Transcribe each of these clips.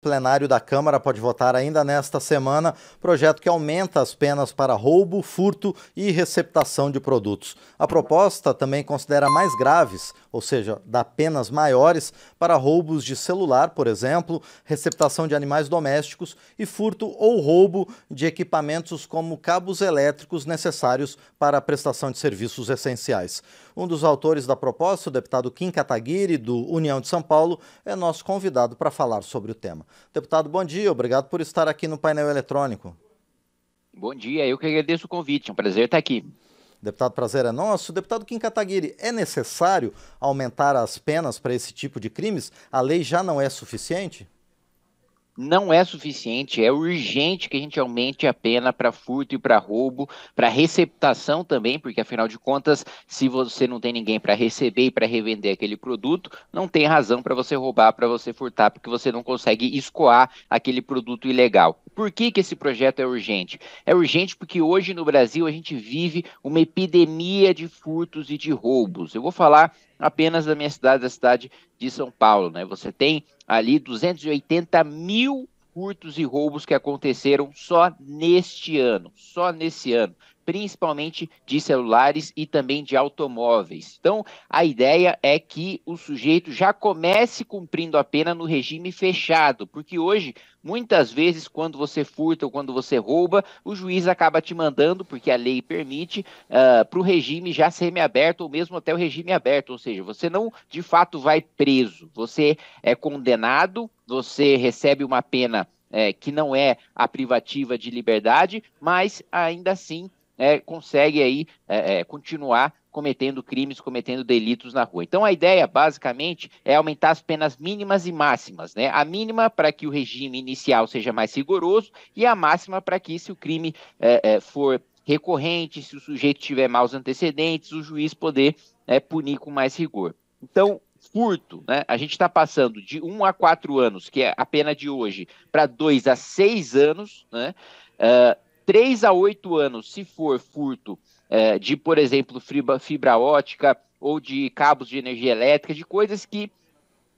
plenário da Câmara pode votar ainda nesta semana projeto que aumenta as penas para roubo, furto e receptação de produtos. A proposta também considera mais graves, ou seja, dá penas maiores para roubos de celular, por exemplo, receptação de animais domésticos e furto ou roubo de equipamentos como cabos elétricos necessários para a prestação de serviços essenciais. Um dos autores da proposta, o deputado Kim Kataguiri, do União de São Paulo, é nosso convidado para falar sobre o tema. Deputado, bom dia, obrigado por estar aqui no painel eletrônico. Bom dia, eu que agradeço o convite, é um prazer estar aqui. Deputado, prazer é nosso. Deputado Kim Kataguiri, é necessário aumentar as penas para esse tipo de crimes? A lei já não é suficiente? não é suficiente, é urgente que a gente aumente a pena para furto e para roubo, para receptação também, porque afinal de contas, se você não tem ninguém para receber e para revender aquele produto, não tem razão para você roubar, para você furtar, porque você não consegue escoar aquele produto ilegal. Por que, que esse projeto é urgente? É urgente porque hoje no Brasil a gente vive uma epidemia de furtos e de roubos. Eu vou falar apenas da minha cidade, da cidade de São Paulo. Né? Você tem ali 280 mil furtos e roubos que aconteceram só neste ano, só nesse ano principalmente de celulares e também de automóveis. Então, a ideia é que o sujeito já comece cumprindo a pena no regime fechado, porque hoje, muitas vezes, quando você furta ou quando você rouba, o juiz acaba te mandando, porque a lei permite, uh, ah, para o regime já semiaberto ou mesmo até o regime aberto, ou seja, você não de fato vai preso, você é condenado, você recebe uma pena. É, que não é a privativa de liberdade, mas ainda assim é, consegue aí é, é, continuar cometendo crimes, cometendo delitos na rua. Então a ideia basicamente é aumentar as penas mínimas e máximas, né? A mínima para que o regime inicial seja mais rigoroso e a máxima para que se o crime é, é, for recorrente, se o sujeito tiver maus antecedentes, o juiz poder punir com mais rigor. Então curto, né? A gente está passando de um a quatro anos, que é a pena de hoje, para dois a seis anos, né? Uh, 3 a 8 anos, se for furto é, de, por exemplo, fibra, fibra, ótica ou de cabos de energia elétrica, de coisas que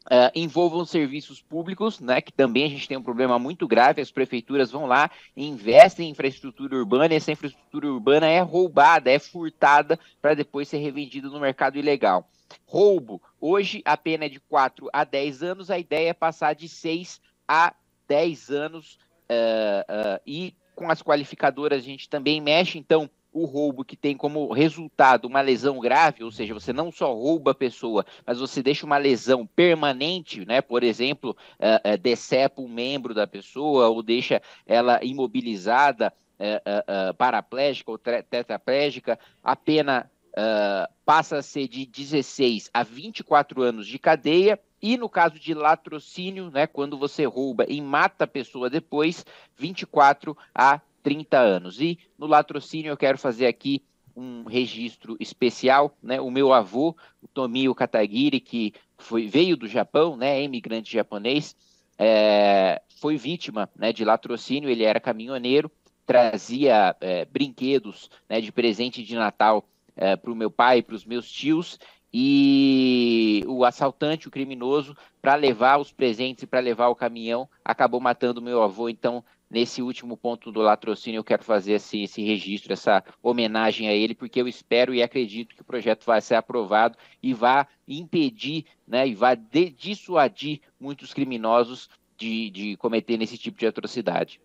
é, envolvam serviços públicos, né, que também a gente tem um problema muito grave, as prefeituras vão lá, investem em infraestrutura urbana, e essa infraestrutura urbana é roubada, é furtada para depois ser revendida no mercado ilegal. Roubo, hoje a pena é de 4 a 10 anos, a ideia é passar de 6 a 10 anos uh, uh, e com as qualificadoras a gente também mexe, então o roubo que tem como resultado uma lesão grave, ou seja, você não só rouba a pessoa, mas você deixa uma lesão permanente, né? Por exemplo, uh, decepa um membro da pessoa ou deixa ela imobilizada, uh, paraplégica ou tetraplégica, a pena passa a ser de 16 a 24 anos de cadeia e no caso de latrocínio, né, quando você rouba e mata a pessoa depois, 24 a 30 anos. E no latrocínio eu quero fazer aqui um registro especial, né? O meu avô, o Tomio Katagiri, que foi, veio do Japão, né, é imigrante japonês, é, foi vítima né, de latrocínio, ele era caminhoneiro, trazia é, brinquedos né, de presente de Natal é, para o meu pai, para os meus tios, e o assaltante, o criminoso, para levar os presentes e para levar o caminhão, acabou matando meu avô. Então, nesse último ponto do latrocínio, eu quero fazer esse, esse registro, essa homenagem a ele, porque eu espero e acredito que o projeto vai ser aprovado e vá impedir, né, e vá de, dissuadir muitos criminosos de, de cometer esse tipo de atrocidade.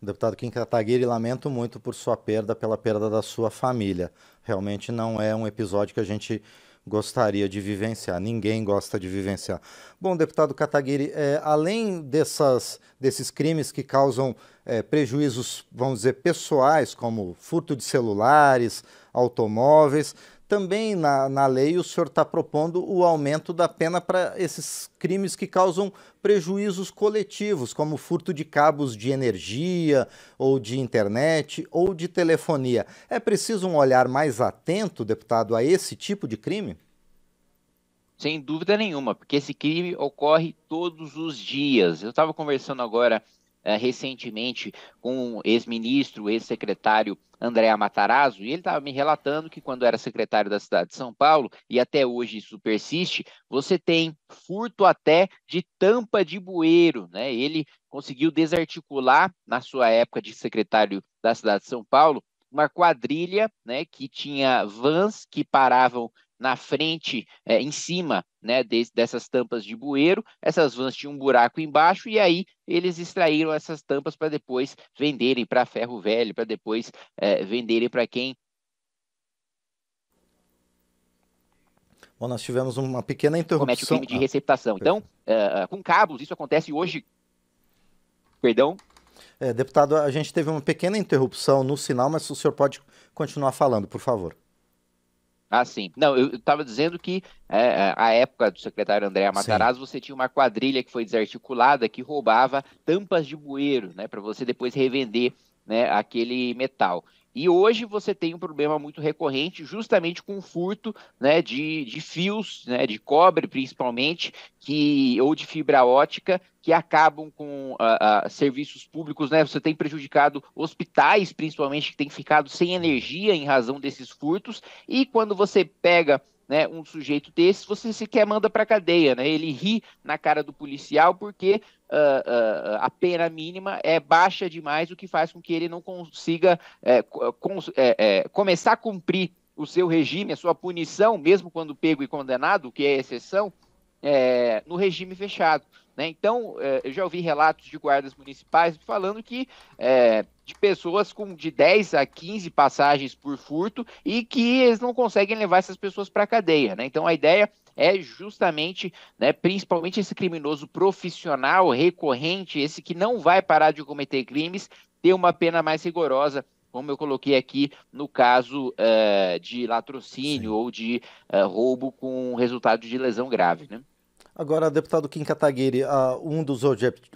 Deputado Kim Kataguiri, lamento muito por sua perda, pela perda da sua família. Realmente não é um episódio que a gente gostaria de vivenciar, ninguém gosta de vivenciar. Bom, deputado Kataguiri, é, além dessas, desses crimes que causam é, prejuízos, vamos dizer, pessoais, como furto de celulares, automóveis, também na, na lei o senhor está propondo o aumento da pena para esses crimes que causam prejuízos coletivos, como furto de cabos de energia, ou de internet, ou de telefonia. É preciso um olhar mais atento, deputado, a esse tipo de crime? Sem dúvida nenhuma, porque esse crime ocorre todos os dias. Eu estava conversando agora eh, recentemente com o ex-ministro, ex-secretário Andréa Matarazzo, e ele estava me relatando que quando era secretário da cidade de São Paulo, e até hoje isso persiste, você tem furto até de tampa de bueiro, né? Ele conseguiu desarticular, na sua época de secretário da cidade de São Paulo, uma quadrilha né, que tinha vans que paravam na frente, é, em cima né, de, dessas tampas de bueiro. Essas vans tinham um buraco embaixo e aí eles extraíram essas tampas para depois venderem para ferro velho, para depois é, venderem para quem. Bom, nós tivemos uma pequena interrupção. Comete o crime de receptação. Então, uh, com cabos, isso acontece hoje. Perdão? É, deputado, a gente teve uma pequena interrupção no sinal, mas o senhor pode continuar falando, por favor. Ah, sim. Não, eu estava dizendo que é, é, a época do secretário André Matarazzo, você tinha uma quadrilha que foi desarticulada que roubava tampas de bueiro, né, para você depois revender né, aquele metal. E hoje você tem um problema muito recorrente, justamente com o furto né, de, de fios, né, de cobre principalmente, que, ou de fibra ótica, que acabam com ah, ah, serviços públicos, né? Você tem prejudicado hospitais, principalmente, que têm ficado sem energia em razão desses furtos. E quando você pega né, um sujeito desse, você sequer manda para cadeia, né? Ele ri na cara do policial porque uh, uh, a pena mínima é baixa demais, o que faz com que ele não consiga é, é, é, começar a cumprir o seu regime, a sua punição, mesmo quando pego e condenado, que é exceção, é, no regime fechado. Né? Então, é, eu já ouvi relatos de guardas municipais falando que é, de pessoas com de 10 a 15 passagens por furto e que eles não conseguem levar essas pessoas para a cadeia. Né? Então a ideia é justamente, né, principalmente esse criminoso profissional recorrente, esse que não vai parar de cometer crimes, ter uma pena mais rigorosa, como eu coloquei aqui no caso uh, de latrocínio Sim. ou de uh, roubo com resultado de lesão grave. Né? Agora, deputado Kim Kataguiri, ah, um, dos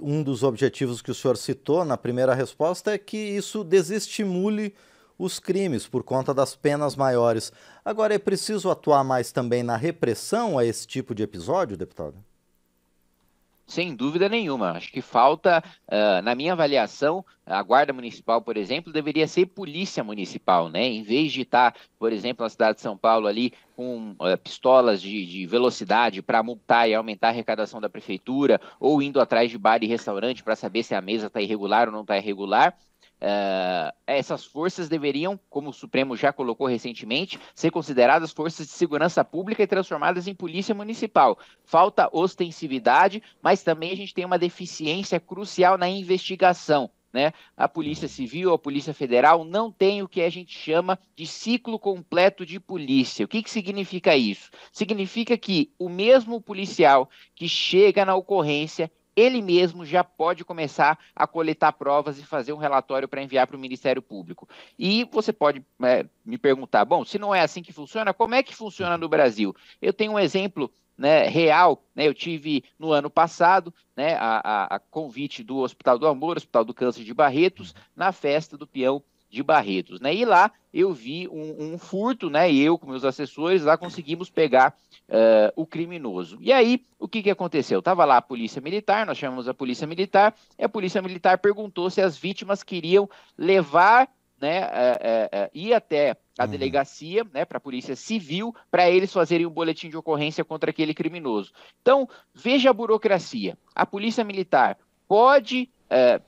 um dos objetivos que o senhor citou na primeira resposta é que isso desestimule os crimes por conta das penas maiores. Agora, é preciso atuar mais também na repressão a esse tipo de episódio, deputado? Sem dúvida nenhuma. Acho que falta, uh, na minha avaliação, a Guarda Municipal, por exemplo, deveria ser Polícia Municipal, né? Em vez de estar, tá, por exemplo, na cidade de São Paulo ali com uh, pistolas de, de velocidade para multar e aumentar a arrecadação da prefeitura, ou indo atrás de bar e restaurante para saber se a mesa está irregular ou não está irregular, Uh, essas forças deveriam, como o Supremo já colocou recentemente, ser consideradas forças de segurança pública e transformadas em polícia municipal. Falta ostensividade, mas também a gente tem uma deficiência crucial na investigação. Né? A Polícia Civil, a Polícia Federal não tem o que a gente chama de ciclo completo de polícia. O que, que significa isso? Significa que o mesmo policial que chega na ocorrência ele mesmo já pode começar a coletar provas e fazer um relatório para enviar para o Ministério Público. E você pode é, me perguntar, bom, se não é assim que funciona, como é que funciona no Brasil? Eu tenho um exemplo né, real. Né, eu tive no ano passado né, a, a, convite do Hospital do Amor, Hospital do Câncer de Barretos, na festa do peão de Barretos. Né, e lá eu vi um, um furto, né, e eu com meus assessores lá conseguimos pegar uh, o criminoso. E aí, o que, que aconteceu? Estava lá a polícia militar, nós chamamos a polícia militar, e a polícia militar perguntou se as vítimas queriam levar, né, uh, uh, ir até a uhum. delegacia, né, para a polícia civil, para eles fazerem um boletim de ocorrência contra aquele criminoso. Então, veja a burocracia. A polícia militar pode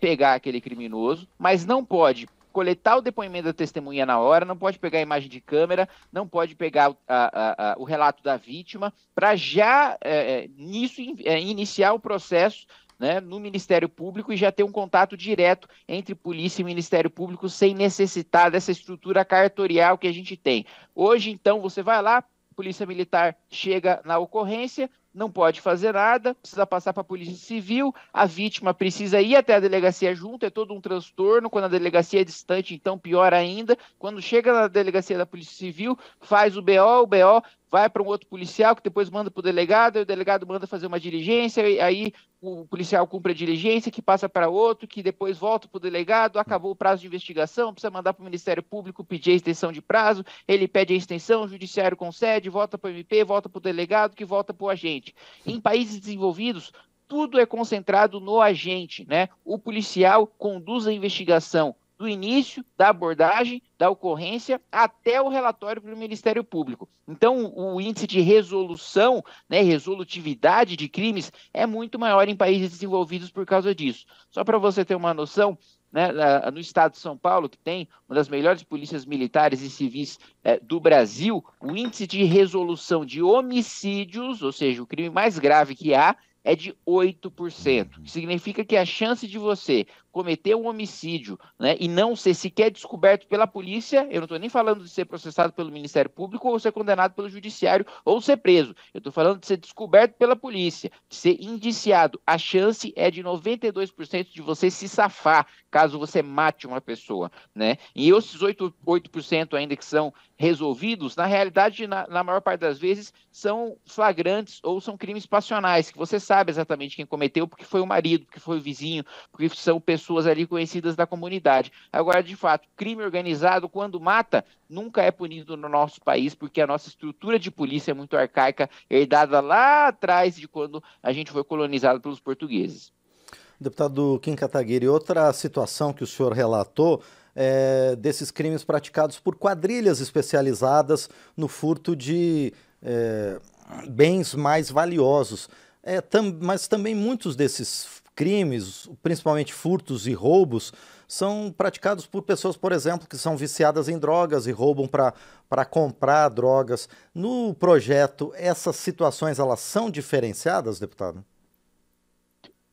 pegar aquele criminoso, mas não pode coletar o depoimento da testemunha na hora, não pode pegar a imagem de câmera, não pode pegar a, a, a, o relato da vítima, para já é, é, nisso in, é, iniciar o processo né, no Ministério Público e já ter um contato direto entre polícia e Ministério Público sem necessitar dessa estrutura cartorial que a gente tem. Hoje, então, você vai lá, Polícia Militar chega na ocorrência, não pode fazer nada, precisa passar para a polícia civil, a vítima precisa ir até a delegacia junto, é todo um transtorno, quando a delegacia é distante, então pior ainda, quando chega na delegacia da polícia civil, faz o BO, o BO vai para um outro policial que depois manda para o delegado, e o delegado manda fazer uma diligência, e aí o policial cumpre a diligência, que passa para outro, que depois volta para o delegado, acabou o prazo de investigação, precisa mandar para o Ministério Público pedir a extensão de prazo, ele pede a extensão, o judiciário concede, volta para o MP, volta para o delegado, que volta para o agente. Em países desenvolvidos, tudo é concentrado no agente, né? O policial conduz a investigação, do início da abordagem, da ocorrência, até o relatório para o Ministério Público. Então, o índice de resolução, né, resolutividade de crimes é muito maior em países desenvolvidos por causa disso. Só para você ter uma noção, né, no estado de São Paulo, que tem uma das melhores polícias militares e civis é, do Brasil, o índice de resolução de homicídios, ou seja, o crime mais grave que há, é de 8%. Uhum. Significa que a chance de você cometer um homicídio né, e não ser sequer descoberto pela polícia, eu não estou nem falando de ser processado pelo Ministério Público ou ser condenado pelo Judiciário ou ser preso. Eu estou falando de ser descoberto pela polícia, de ser indiciado. A chance é de 92% de você se safar caso você mate uma pessoa. Né? E esses 8%, 8 ainda que são resolvidos, na realidade, na, na maior parte das vezes, são flagrantes ou são crimes passionais, que você sabe exatamente quem cometeu, porque foi o marido, porque foi o vizinho, porque são pessoas pessoas ali conhecidas da comunidade. Agora, de fato, crime organizado, quando mata, nunca é punido no nosso país, porque a nossa estrutura de polícia é muito arcaica, herdada lá atrás de quando a gente foi colonizado pelos portugueses. Deputado Kim Kataguiri, outra situação que o senhor relatou é desses crimes praticados por quadrilhas especializadas no furto de é, bens mais valiosos. É, tam, mas também muitos desses crimes, principalmente furtos e roubos, são praticados por pessoas, por exemplo, que são viciadas em drogas e roubam para comprar drogas. No projeto, essas situações elas são diferenciadas, deputado?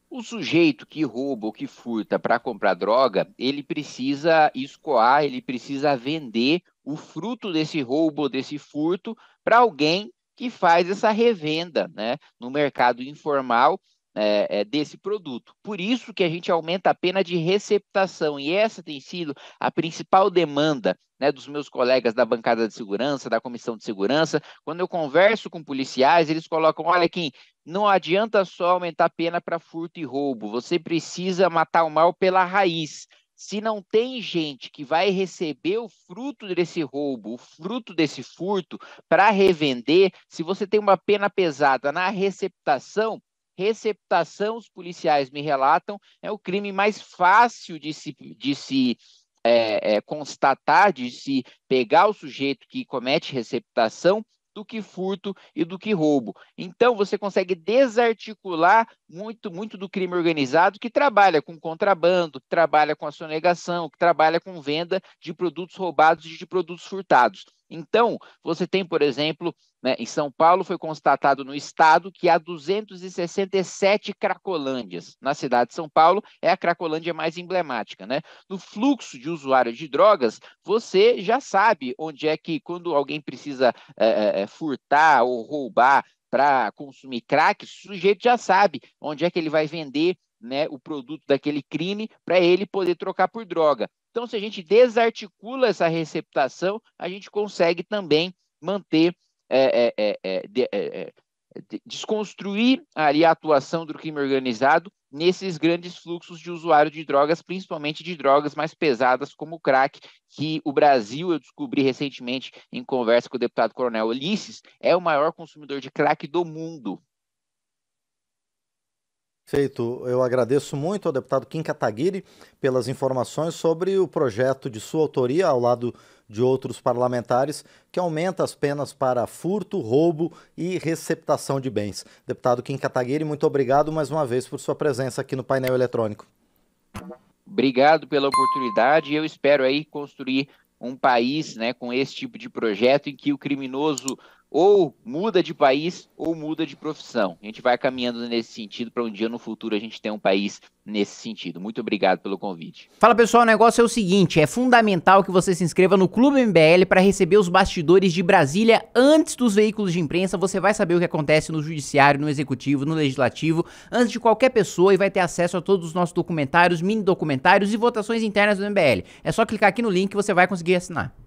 O sujeito que rouba ou que furta para comprar droga, ele precisa escoar, ele precisa vender o fruto desse roubo, desse furto, para alguém que faz essa revenda né, no mercado informal é, é, desse produto. Por isso que a gente aumenta a pena de receptação, e essa tem sido a principal demanda né, dos meus colegas da bancada de segurança, da comissão de segurança. Quando eu converso com policiais, eles colocam: olha, Kim, não adianta só aumentar a pena para furto e roubo, você precisa matar o mal pela raiz. Se não tem gente que vai receber o fruto desse roubo, o fruto desse furto, para revender, se você tem uma pena pesada na receptação, receptação, os policiais me relatam, é o crime mais fácil de se, de se é, é, constatar, de se pegar o sujeito que comete receptação do que furto e do que roubo. Então você consegue desarticular muito muito do crime organizado que trabalha com contrabando, que trabalha com a sonegação, que trabalha com venda de produtos roubados e de produtos furtados. Então, você tem, por exemplo, né, em São Paulo foi constatado no estado que há 267 cracolândias. Na cidade de São Paulo é a cracolândia mais emblemática, né? No fluxo de usuários de drogas, você já sabe onde é que quando alguém precisa é, é, é furtar ou roubar para consumir crack, o sujeito já sabe onde é que ele vai vender né, o produto daquele crime para ele poder trocar por droga. Então, se a gente desarticula essa receptação, a gente consegue também manter, é é, é, é, é, de, desconstruir ali a atuação do crime organizado nesses grandes fluxos de usuário de drogas, principalmente de drogas mais pesadas como o crack, que o Brasil, eu descobri recentemente em conversa com o deputado Coronel Ulisses, é o maior consumidor de crack do mundo. Feito. Eu agradeço muito ao deputado Kim Kataguiri pelas informações sobre o projeto de sua autoria, ao lado de outros parlamentares, que aumenta as penas para furto, roubo e receptação de bens. Deputado Kim Kataguiri, muito obrigado mais uma vez por sua presença aqui no painel eletrônico. Obrigado pela oportunidade. Eu espero aí construir um país né, com esse tipo de projeto em que o criminoso ou muda de país ou muda de profissão. A gente vai caminhando nesse sentido para um dia no futuro a gente ter um país nesse sentido. Muito obrigado pelo convite. Fala pessoal, o negócio é o seguinte, é fundamental que você se inscreva no Clube MBL para receber os bastidores de Brasília antes dos veículos de imprensa. Você vai saber o que acontece no judiciário, no executivo, no legislativo, antes de qualquer pessoa e vai ter acesso a todos os nossos documentários, mini documentários e votações internas do MBL. É só clicar aqui no link que você vai conseguir assinar.